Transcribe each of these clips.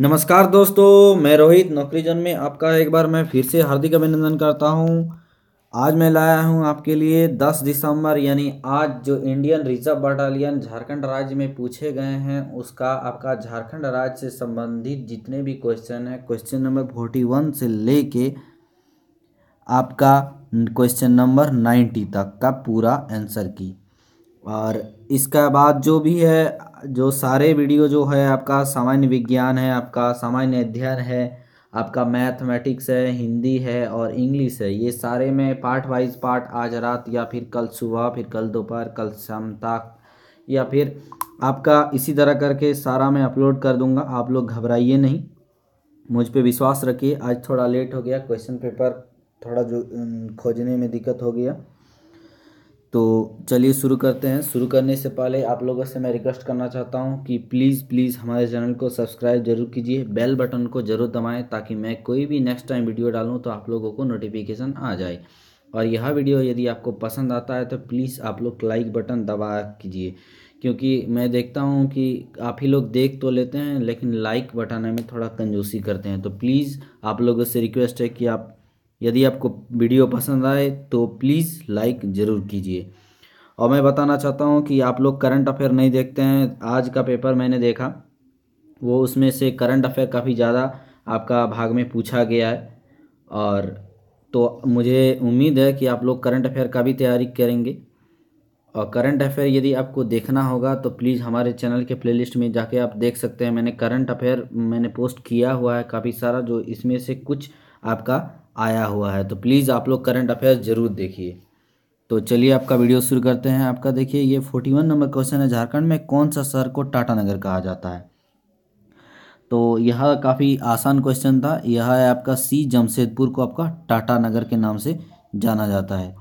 नमस्कार दोस्तों मैं रोहित नौकरी जन में आपका एक बार मैं फिर से हार्दिक अभिनंदन करता हूं आज मैं लाया हूं आपके लिए 10 दिसंबर यानी आज जो इंडियन रिजर्व बटालियन झारखंड राज्य में पूछे गए हैं उसका आपका झारखंड राज्य से संबंधित जितने भी क्वेश्चन हैं क्वेश्चन नंबर फोर्टी वन से ले के आपका क्वेश्चन नंबर नाइन्टी तक का पूरा आंसर की और इसका बाद जो भी है जो सारे वीडियो जो है आपका सामान्य विज्ञान है आपका सामान्य अध्ययन है आपका मैथमेटिक्स है हिंदी है और इंग्लिश है ये सारे में पार्ट वाइज पार्ट आज रात या फिर कल सुबह फिर कल दोपहर कल शाम तक या फिर आपका इसी तरह करके सारा मैं अपलोड कर दूंगा आप लोग घबराइए नहीं मुझ पे विश्वास रखिए आज थोड़ा लेट हो गया क्वेश्चन पेपर थोड़ा जो खोजने में दिक्कत हो गया तो चलिए शुरू करते हैं शुरू करने से पहले आप लोगों से मैं रिक्वेस्ट करना चाहता हूँ कि प्लीज़ प्लीज़ हमारे चैनल को सब्सक्राइब जरूर कीजिए बेल बटन को जरूर दबाएं ताकि मैं कोई भी नेक्स्ट टाइम वीडियो डालूँ तो आप लोगों को नोटिफिकेशन आ जाए और यह वीडियो यदि आपको पसंद आता है तो प्लीज़ आप लोग लाइक बटन दबा कीजिए क्योंकि मैं देखता हूँ कि आप ही लोग देख तो लेते हैं लेकिन लाइक बटाने में थोड़ा कंजूसी करते हैं तो प्लीज़ आप लोगों से रिक्वेस्ट है कि आप यदि आपको वीडियो पसंद आए तो प्लीज़ लाइक ज़रूर कीजिए और मैं बताना चाहता हूँ कि आप लोग करंट अफेयर नहीं देखते हैं आज का पेपर मैंने देखा वो उसमें से करंट अफेयर काफ़ी ज़्यादा आपका भाग में पूछा गया है और तो मुझे उम्मीद है कि आप लोग करंट अफेयर का भी तैयारी करेंगे और करंट अफेयर यदि आपको देखना होगा तो प्लीज़ हमारे चैनल के प्लेलिस्ट में जाके आप देख सकते हैं मैंने करंट अफेयर मैंने पोस्ट किया हुआ है काफ़ी सारा जो इसमें से कुछ आपका आया हुआ है तो प्लीज़ आप लोग करंट अफेयर्स ज़रूर देखिए तो चलिए आपका वीडियो शुरू करते हैं आपका देखिए ये फोर्टी वन नंबर क्वेश्चन है झारखंड में कौन सा शहर को टाटा नगर कहा जाता है तो यह काफ़ी आसान क्वेश्चन था यह है आपका सी जमशेदपुर को आपका टाटा नगर के नाम से जाना जाता है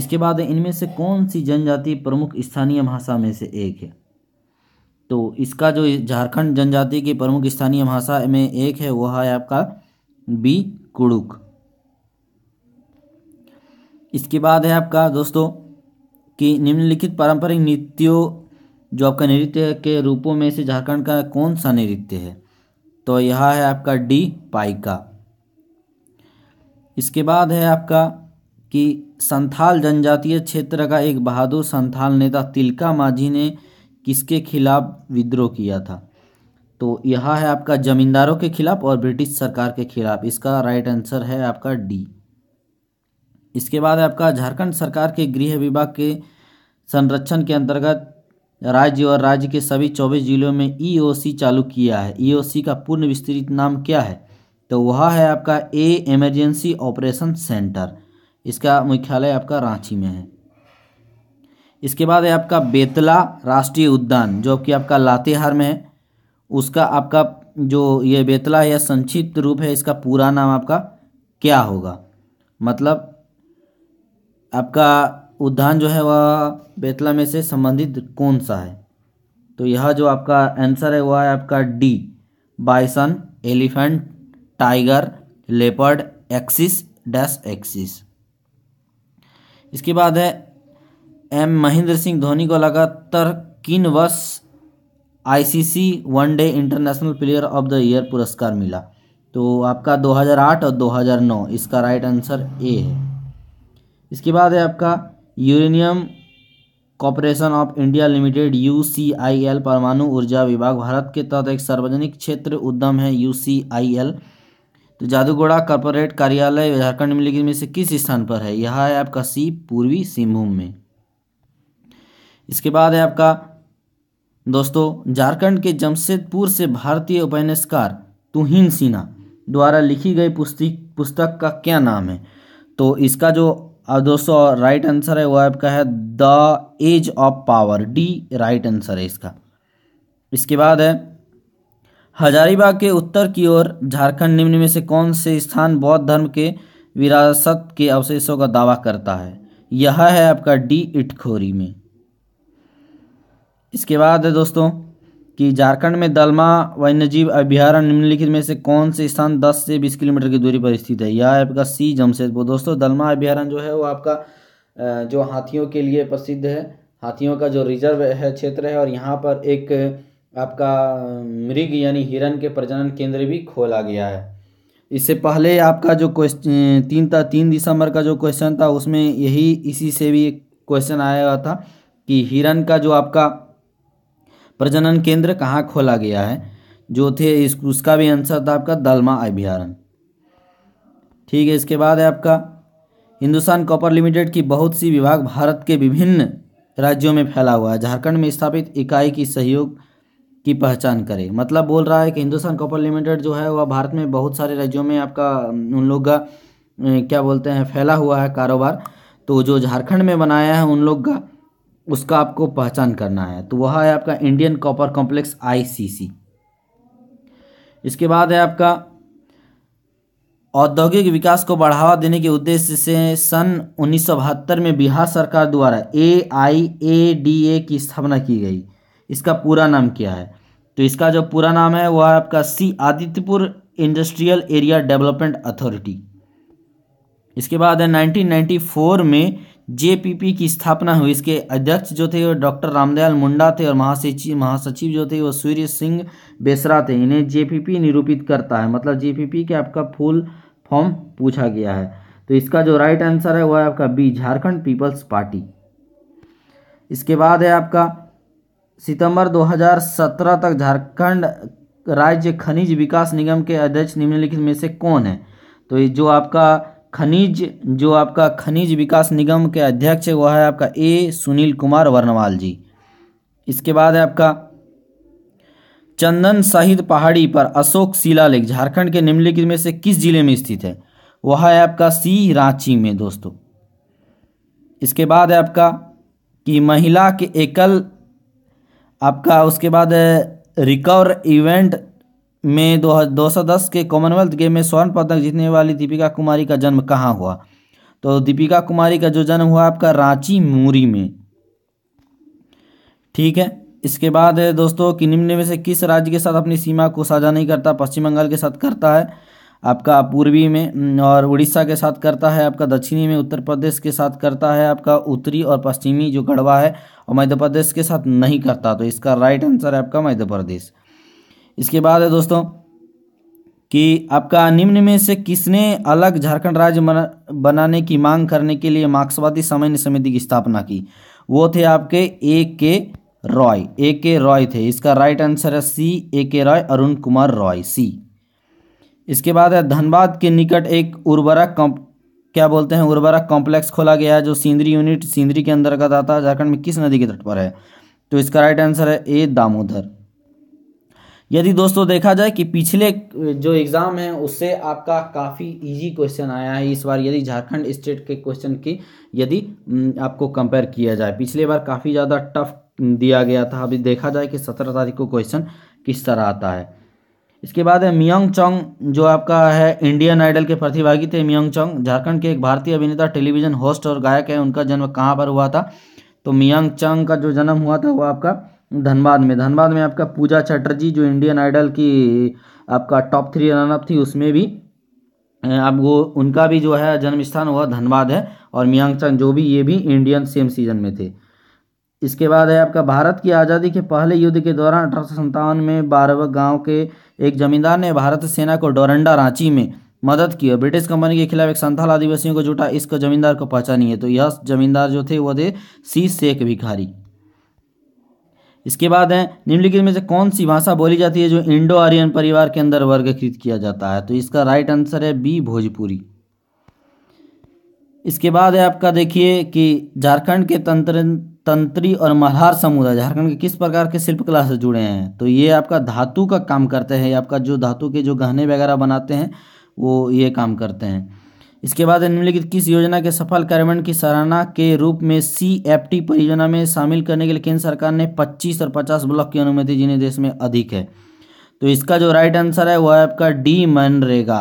इसके बाद इनमें से कौन सी जनजाति प्रमुख स्थानीय भाषा में से एक है तो इसका जो झारखंड जनजाति की प्रमुख स्थानीय भाषा में एक है वह है आपका बी कुड़ुक इसके बाद है आपका दोस्तों कि निम्नलिखित पारंपरिक नृत्यों जो आपका नृत्य के रूपों में से झारखंड का कौन सा नृत्य है तो यह है आपका डी पाइका इसके बाद है आपका कि संथाल जनजातीय क्षेत्र का एक बहादुर संथाल नेता तिलका माझी ने किसके खिलाफ विद्रोह किया था तो यह है आपका जमींदारों के खिलाफ और ब्रिटिश सरकार के खिलाफ इसका राइट आंसर है आपका डी इसके बाद आपका झारखंड सरकार के गृह विभाग के संरक्षण के अंतर्गत राज्य और राज्य के सभी चौबीस जिलों में ईओसी e चालू किया है ईओसी e का पूर्ण विस्तृत नाम क्या है तो वह है आपका ए इमरजेंसी ऑपरेशन सेंटर इसका मुख्यालय आपका रांची में है इसके बाद है आपका बेतला राष्ट्रीय उद्यान जो कि आपका लातेहार में है उसका आपका जो ये बेतला या संक्षिप्त रूप है इसका पूरा नाम आपका क्या होगा मतलब आपका उद्यान जो है वह बेतला में से संबंधित कौन सा है तो यह जो आपका आंसर है वह है आपका D bison elephant tiger leopard axis dash axis इसके बाद है एम महेंद्र सिंह धोनी को लगातार किन वर्ष ICC one day international player of the year पुरस्कार मिला तो आपका 2008 और 2009 इसका राइट आंसर ए है इसके बाद है आपका Uranium Corporation of India Limited U परमाणु ऊर्जा विभाग भारत के तहत एक सार्वजनिक क्षेत्र उद्यम है यू तो जादूगोड़ा कॉरपोरेट कार्यालय झारखंड में लेकिन में से किस स्थान पर है यह है आपका सी पूर्वी सिंहभूम में इसके बाद है आपका दोस्तों झारखंड के जमशेदपुर से भारतीय उपन्यासकार तुहिन सिन्हा द्वारा लिखी गई पुस्तक पुस्तक का क्या नाम है तो इसका जो दोस्तों राइट आंसर है वो आपका है the age of power D right answer है इसका इसके बाद है हजारीबाग के उत्तर की ओर झारखंड निम्न में से कौन से स्थान बौद्ध धर्म के विरासत के अवशेषों का दावा करता है यह है आपका डी इटखोरी में इसके बाद है दोस्तों कि झारखंड में दलमा वन्यजीव अभ्यारण निम्नलिखित में से कौन से स्थान 10 से 20 किलोमीटर की दूरी पर स्थित है यह आपका सी जमशेदपुर तो दोस्तों दलमा अभ्यारण जो है वो आपका जो हाथियों के लिए प्रसिद्ध है हाथियों का जो रिजर्व है क्षेत्र है और यहाँ पर एक आपका मृग यानी हिरण के प्रजनन केंद्र भी खोला गया है इससे पहले आपका जो क्वेश्चन तीन था तीन दिसंबर का जो क्वेश्चन था उसमें यही इसी से भी एक क्वेश्चन आया हुआ था कि हिरण का जो आपका प्रजनन केंद्र कहाँ खोला गया है जो थे इस उसका भी आंसर था आपका दलमा अभ्यारण ठीक है इसके बाद है आपका हिंदुस्तान कॉपर लिमिटेड की बहुत सी विभाग भारत के विभिन्न राज्यों में फैला हुआ है झारखंड में स्थापित इकाई की सहयोग की पहचान करे मतलब बोल रहा है कि हिंदुस्तान कॉपर लिमिटेड जो है वह भारत में बहुत सारे राज्यों में आपका उन लोग का क्या बोलते हैं फैला हुआ है कारोबार तो जो झारखंड में बनाया है उन लोग का उसका आपको पहचान करना है तो वह है आपका इंडियन कॉपर कॉम्प्लेक्स आईसीसी इसके बाद है आपका औद्योगिक विकास को बढ़ावा देने के उद्देश्य से सन उन्नीस में बिहार सरकार द्वारा ए आई ए डी ए की स्थापना की गई इसका पूरा नाम क्या है तो इसका जो पूरा नाम है वह है आपका C Adityapur Industrial Area Development Authority इसके बाद है 1994 में जेपीपी की स्थापना हुई इसके अध्यक्ष जो थे वो डॉक्टर रामदयाल मुंडा थे और महासचिव महासचिव जो थे वो सूर्य सिंह बेसरा थे इन्हें जेपीपी निरूपित करता है मतलब जेपीपी के आपका फुल फॉर्म पूछा गया है तो इसका जो राइट आंसर है वो है आपका बी झारखंड पीपल्स पार्टी इसके बाद है आपका सितंबर 2017 तक झारखंड राज्य खनिज विकास निगम के अध्यक्ष निम्नलिखित में से कौन है तो ये जो आपका खनिज जो आपका खनिज विकास निगम के अध्यक्ष है वह है आपका ए सुनील कुमार वर्णवाल जी इसके बाद है आपका चंदन शहीद पहाड़ी पर अशोक शिला लेख झारखंड के निम्नलिखित में से किस जिले में स्थित है वह है आपका सी रांची में दोस्तों इसके बाद है आपका कि महिला के एकल आपका उसके बाद रिकवर इवेंट में दो दो सौ दस के कॉमनवेल्थ गेम में स्वर्ण पदक जीतने वाली दीपिका कुमारी का जन्म कहाँ हुआ तो दीपिका कुमारी का जो जन्म हुआ आपका रांची मूरी में ठीक है इसके बाद है दोस्तों कि निम्न में से किस राज्य के साथ अपनी सीमा को साझा नहीं करता पश्चिम बंगाल के साथ करता है आपका पूर्वी में और उड़ीसा के साथ करता है आपका दक्षिणी में उत्तर प्रदेश के साथ करता है आपका उत्तरी और पश्चिमी जो गढ़वा है और मध्य प्रदेश के साथ नहीं करता तो इसका राइट आंसर है आपका मध्य प्रदेश इसके बाद है दोस्तों कि आपका निम्न में से किसने अलग झारखंड राज्य बनाने की मांग करने के लिए मार्क्सवादी समन्वय समिति की स्थापना की वो थे आपके ए के रॉय ए के रॉय थे इसका राइट आंसर है सी ए के रॉय अरुण कुमार रॉय सी इसके बाद है धनबाद के निकट एक उर्वरक क्या बोलते हैं उर्वरक कॉम्प्लेक्स खोला गया है जो सिंदरी यूनिट सिंदरी के अंतर्गत आता है झारखंड में किस नदी के तट पर है तो इसका राइट आंसर है ए दामोदर यदि दोस्तों देखा जाए कि पिछले जो एग्ज़ाम है उससे आपका काफ़ी इजी क्वेश्चन आया है इस बार यदि झारखंड स्टेट के क्वेश्चन की यदि आपको कंपेयर किया जाए पिछले बार काफ़ी ज़्यादा टफ दिया गया था अभी देखा जाए कि सत्रह तारीख को क्वेश्चन किस तरह आता है इसके बाद है मियोंग चौंग जो आपका है इंडियन आइडल के प्रतिभागी थे मियोंग चौंग झारखंड के एक भारतीय अभिनेता टेलीविजन होस्ट और गायक है उनका जन्म कहाँ पर हुआ था तो मियांग चंग का जो जन्म हुआ था वो आपका धनबाद में धनबाद में आपका पूजा चटर्जी जो इंडियन आइडल की आपका टॉप थ्री रनअप थी उसमें भी अब वो उनका भी जो है जन्म स्थान हुआ धनबाद है और मियांग चंद जो भी ये भी इंडियन सेम सीजन में थे इसके बाद है आपका भारत की आज़ादी के पहले युद्ध के दौरान अठारह में बारहवा गांव के एक जमींदार ने भारत सेना को डोरंडा रांची में मदद की और ब्रिटिश कंपनी के खिलाफ एक संथाल आदिवासियों को जुटा इसको जमींदार को पहचानी है तो यह जमींदार जो थे वो थे सी शेख भिखारी इसके बाद है निम्नलिखित में से कौन सी भाषा बोली जाती है जो इंडो आर्यन परिवार के अंदर वर्गीकृत किया जाता है तो इसका राइट आंसर है बी भोजपुरी इसके बाद है आपका देखिए कि झारखंड के तंत्र तंत्री और मल्हार समुदाय झारखंड के किस प्रकार के शिल्पकला से जुड़े हैं तो ये आपका धातु का काम करते हैं आपका जो धातु के जो गहने वगैरह बनाते हैं वो ये काम करते हैं इसके बाद निम्नलिखित किस योजना के सफल कार्यान्वयन की सराहना के रूप में सी एफ टी परियोजना में शामिल करने के लिए केंद्र सरकार ने 25 और 50 ब्लॉक की अनुमति जिन्हें देश में अधिक है तो इसका जो राइट आंसर है वह है आपका डी मनरेगा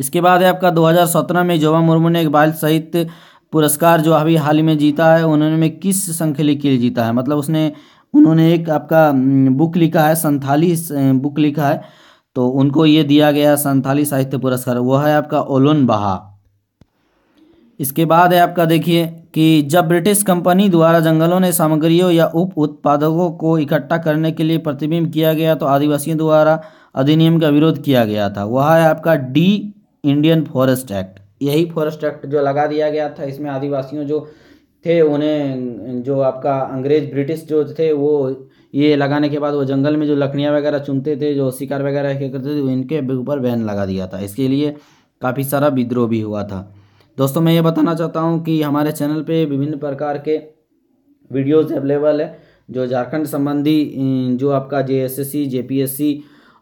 इसके बाद है आपका 2017 में जोबा मुर्मू ने एक बाल साहित्य पुरस्कार जो अभी हाल ही में जीता है उन्होंने में किस संख्या के लिए जीता है मतलब उसने उन्होंने एक आपका बुक लिखा है संथाली बुक लिखा है तो उनको ये दिया गया संथाली साहित्य पुरस्कार वो है आपका ओलोन बहा इसके बाद है आपका देखिए कि जब ब्रिटिश कंपनी द्वारा जंगलों ने सामग्रियों या उप उत्पादकों को इकट्ठा करने के लिए प्रतिबिंब किया गया तो आदिवासियों द्वारा अधिनियम का विरोध किया गया था वह है आपका डी इंडियन फॉरेस्ट एक्ट यही फॉरेस्ट एक्ट जो लगा दिया गया था इसमें आदिवासियों जो थे उन्हें जो आपका अंग्रेज ब्रिटिश जो थे वो ये लगाने के बाद वो जंगल में जो लकड़ियाँ वगैरह चुनते थे जो शिकार वगैरह क्या करते थे इनके ऊपर बैन लगा दिया था इसके लिए काफ़ी सारा विद्रोह भी हुआ था दोस्तों मैं ये बताना चाहता हूँ कि हमारे चैनल पे विभिन्न प्रकार के वीडियोस अवेलेबल है जो झारखंड संबंधी अं, जो आपका J S S C J P S C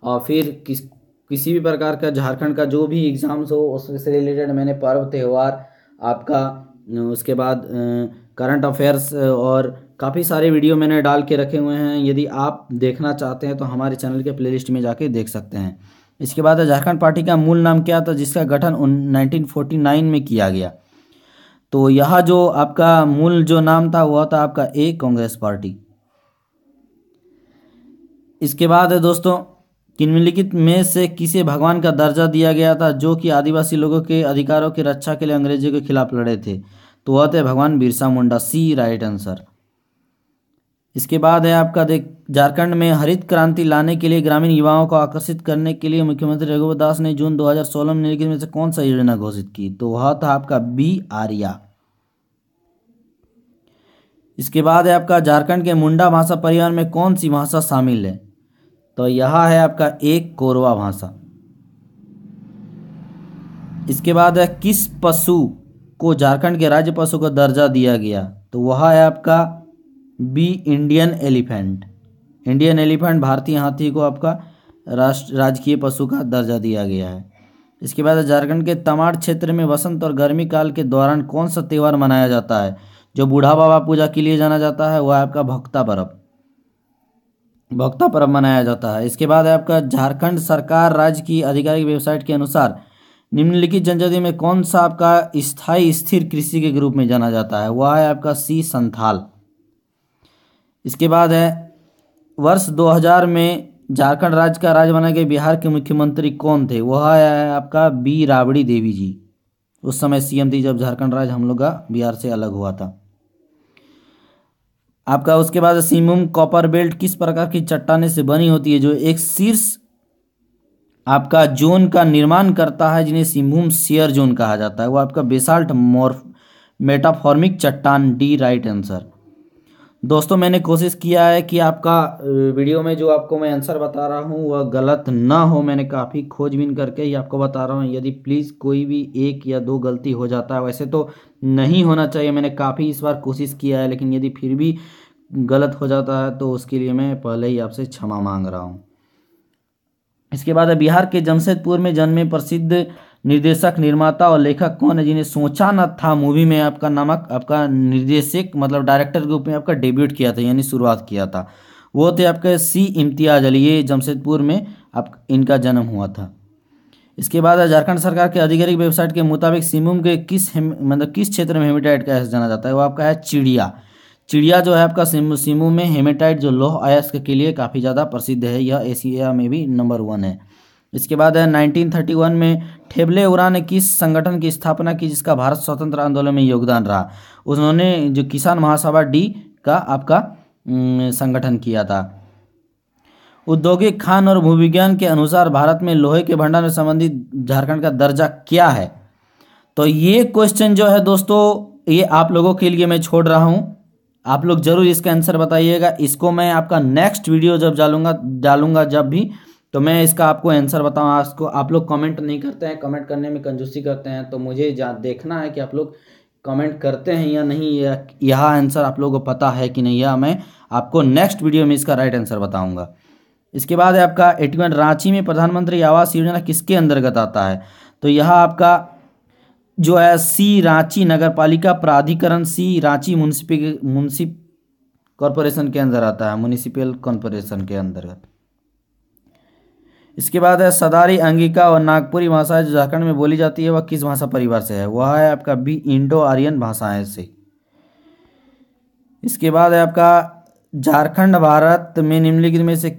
और फिर किस किसी भी प्रकार का झारखंड का जो भी एग्ज़ाम्स हो उससे रिलेटेड मैंने पर्व त्यौहार आपका अं, उसके बाद अं, करंट अफेयर्स और काफ़ी सारे वीडियो मैंने डाल के रखे हुए हैं यदि आप देखना चाहते हैं तो हमारे चैनल के प्लेलिस्ट में जाके देख सकते हैं इसके बाद झारखंड पार्टी का मूल नाम क्या था जिसका गठन 1949 में किया गया तो यह जो आपका मूल जो नाम था वह था आपका ए कांग्रेस पार्टी इसके बाद है दोस्तों निम्नलिखित में से किसे भगवान का दर्जा दिया गया था जो कि आदिवासी लोगों के अधिकारों की रक्षा के लिए अंग्रेजों के खिलाफ लड़े थे तो वह थे भगवान Birsa Munda C right answer इसके बाद है आपका देख झारखंड में हरित क्रांति लाने के लिए ग्रामीण युवाओं को आकर्षित करने के लिए मुख्यमंत्री रघुवर दास ने जून 2016 में सोलह में से कौन सा योजना घोषित की तो वह था आपका बी आर्या इसके बाद है आपका झारखंड के मुंडा भाषा परिवार में कौन सी भाषा शामिल है तो यह है आपका एक कोरवा भाषा इसके बाद है किस पशु को झारखंड के राज्य पशु का दर्जा दिया गया तो वह है आपका B Indian elephant Indian elephant भारतीय हाथी को आपका राष्ट्र राजकीय पशु का दर्जा दिया गया है इसके बाद झारखंड के तमाड़ क्षेत्र में वसंत और गर्मी काल के दौरान कौन सा त्यौहार मनाया जाता है जो बूढ़ा बाबा पूजा के लिए जाना जाता है वह आपका भक्ता पर्व भक्ता पर्व मनाया जाता है इसके बाद है आपका झारखंड सरकार राज्य की आधिकारिक वेबसाइट के अनुसार निम्नलिखित जनजाति में कौन सा आपका स्थायी स्थिर कृषि के ग्रुप में जाना जाता है वह है आपका सी संथाल इसके बाद है वर्ष 2000 में झारखंड राज्य का राज्य बना के बिहार के मुख्यमंत्री कौन थे वह है आपका बी राबड़ी देवी जी उस समय सीएम थी जब झारखंड राज्य हम लोग का बिहार से अलग हुआ था आपका उसके बाद सिमुम कॉपर बेल्ट किस प्रकार की चट्टाने से बनी होती है जो एक शीर्ष आपका जोन का निर्माण करता है जिन्हें सिंभूम शेयर जोन कहा जाता है वो आपका बेसाल्ट मॉर्फ मेटाफॉर्मिक चट्टान डी राइट आंसर दोस्तों मैंने कोशिश किया है कि आपका वीडियो में जो आपको मैं आंसर बता रहा हूँ वह गलत ना हो मैंने काफ़ी खोजबीन करके ही आपको बता रहा हूँ यदि प्लीज़ कोई भी एक या दो गलती हो जाता है वैसे तो नहीं होना चाहिए मैंने काफ़ी इस बार कोशिश किया है लेकिन यदि फिर भी गलत हो जाता है तो उसके लिए मैं पहले ही आपसे क्षमा मांग रहा हूँ इसके बाद बिहार के जमशेदपुर में जन्मे प्रसिद्ध निर्देशक निर्माता और लेखक कौन है जिन्हें सोचा न था मूवी में आपका नामक आपका निर्देशक मतलब डायरेक्टर के रूप में आपका डेब्यूट किया था यानी शुरुआत किया था वो थे आपके सी इम्तियाज अली ये जमशेदपुर में आप इनका जन्म हुआ था इसके बाद झारखंड सरकार के आधिकारिक वेबसाइट के मुताबिक सिमुम के किस मतलब किस क्षेत्र में हेमिटाइट का जाना जाता है वो आपका है चिड़िया चिड़िया जो है आपका सिमू में हेमेटाइट जो लोह अयस्क के लिए काफ़ी ज़्यादा प्रसिद्ध है यह एशिया में भी नंबर वन है इसके बाद है 1931 में ठेबले उरा ने किस संगठन की स्थापना की जिसका भारत स्वतंत्र आंदोलन में योगदान रहा उन्होंने जो किसान महासभा डी का आपका संगठन किया था औद्योगिक खान और भूविज्ञान के अनुसार भारत में लोहे के भंडारण संबंधित झारखंड का दर्जा क्या है तो ये क्वेश्चन जो है दोस्तों ये आप लोगों के लिए मैं छोड़ रहा हूँ आप लोग जरूर इसका आंसर बताइएगा इसको मैं आपका नेक्स्ट वीडियो जब डालूंगा डालूंगा जब भी तो मैं इसका आपको आंसर बताऊँ आपको आप लोग कमेंट नहीं करते हैं कमेंट करने में कंजूसी करते हैं तो मुझे देखना है कि आप लोग कमेंट करते हैं या नहीं यह आंसर आप लोगों को पता है कि नहीं यह मैं आपको नेक्स्ट वीडियो में इसका राइट आंसर बताऊंगा इसके बाद है आपका एटीवन रांची में प्रधानमंत्री आवास योजना किसके अंतर्गत आता है तो यह आपका जो है सी रांची नगर पालिका प्राधिकरण C Ranchi municipal municipal corporation के अंदर आता है म्यूनिसिपल कॉरपोरेशन के अंतर्गत इसके बाद है सदारी अंगिका और नागपुरी भाषा जो झारखंड में बोली जाती है वह किस भाषा परिवार से है वह है आपका बी इंडो आर्यन भाषाएं से इसके बाद है आपका झारखंड भारत में निम्नलिखित में से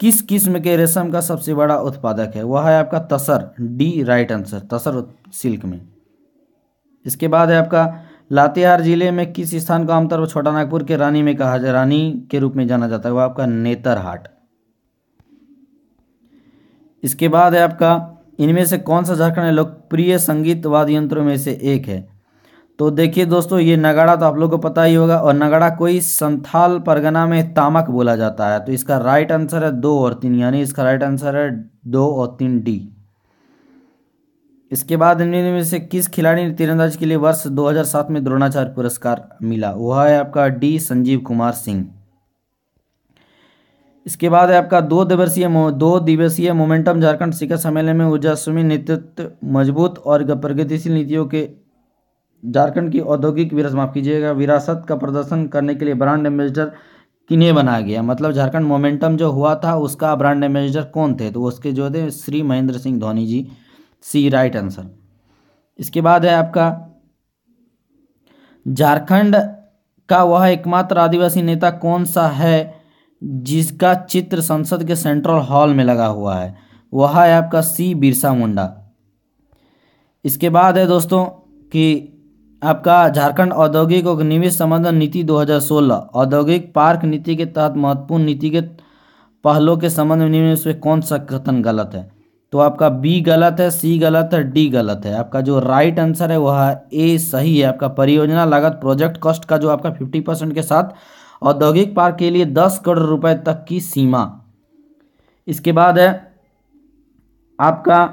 किस किस्म के रेशम का सबसे बड़ा उत्पादक है वह है आपका tasar D right answer tasar silk में इसके बाद है आपका लातेहार जिले में किस स्थान को आमतौर पर छोटा नागपुर के रानी में कहा जाए रानी के रूप में जाना जाता है वह आपका नेतरहाट इसके बाद है आपका इनमें से कौन सा झारखंड लोकप्रिय संगीत वाद्य यंत्रों में से एक है तो देखिए दोस्तों ये नगाड़ा तो आप लोग को पता ही होगा और नगाड़ा कोई संथाल परगना में तामक बोला जाता है तो इसका राइट आंसर है दो और तीन यानी इसका राइट आंसर है दो और तीन डी इसके बाद इनमें में से किस खिलाड़ी ने तीरंदाजी के लिए वर्ष 2007 में द्रोणाचार्य पुरस्कार मिला वह है आपका डी संजीव कुमार सिंह इसके बाद है आपका दो दिवसीय दो दिवसीय मोमेंटम झारखंड शिखर सम्मेलन में ऊर्जा नेतृत्व मजबूत और प्रगतिशील नीतियों के झारखंड की औद्योगिक विरासत माफ़ कीजिएगा विरासत का प्रदर्शन करने के लिए ब्रांड एम्बेसडर किन्हें बनाया गया मतलब झारखंड मोमेंटम जो हुआ था उसका ब्रांड एम्बेसडर कौन थे तो उसके जो थे Shri Mahendra Singh Dhoni ji C right answer इसके बाद है आपका झारखंड का वह एकमात्र आदिवासी नेता कौन सा है जिसका चित्र संसद के सेंट्रल हॉल में लगा हुआ है वह है आपका सी बिरसा मुंडा इसके बाद है दोस्तों कि आपका झारखंड औद्योगिक और निवेश संबंधन नीति 2016 औद्योगिक पार्क नीति के तहत महत्वपूर्ण नीतिगत पहलों के संबंध में निम्न में कौन सा कथन गलत है तो आपका बी गलत है सी गलत है डी गलत है आपका जो राइट आंसर है वह ए सही है आपका परियोजना लागत प्रोजेक्ट कॉस्ट का जो आपका फिफ्टी परसेंट के साथ औद्योगिक पार्क के लिए दस करोड़ रुपए तक की सीमा इसके बाद है आपका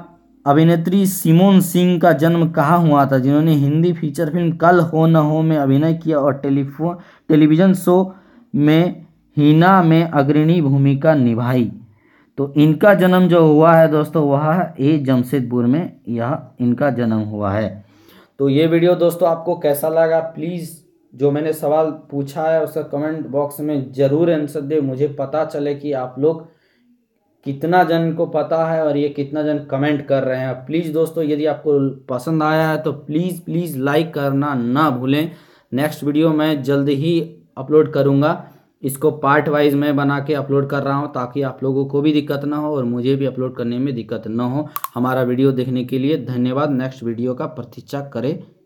अभिनेत्री सिमोन सिंह का जन्म कहाँ हुआ था जिन्होंने हिंदी फीचर फिल्म कल हो न हो में अभिनय किया और टेलीफोन टेलीविज़न शो में हीना में अग्रणी भूमिका निभाई तो इनका जन्म जो हुआ है दोस्तों वह ए जमशेदपुर में यह इनका जन्म हुआ है तो ये वीडियो दोस्तों आपको कैसा लगा प्लीज़ जो मैंने सवाल पूछा है उसका कमेंट बॉक्स में ज़रूर आंसर दे मुझे पता चले कि आप लोग कितना जन को पता है और ये कितना जन कमेंट कर रहे हैं प्लीज़ दोस्तों यदि आपको पसंद आया है तो प्लीज़ प्लीज़ लाइक करना ना भूलें नेक्स्ट वीडियो मैं जल्द ही अपलोड करूँगा इसको पार्ट वाइज मैं बना के अपलोड कर रहा हूँ ताकि आप लोगों को भी दिक्कत ना हो और मुझे भी अपलोड करने में दिक्कत ना हो हमारा वीडियो देखने के लिए धन्यवाद नेक्स्ट वीडियो का प्रतीक्षा करें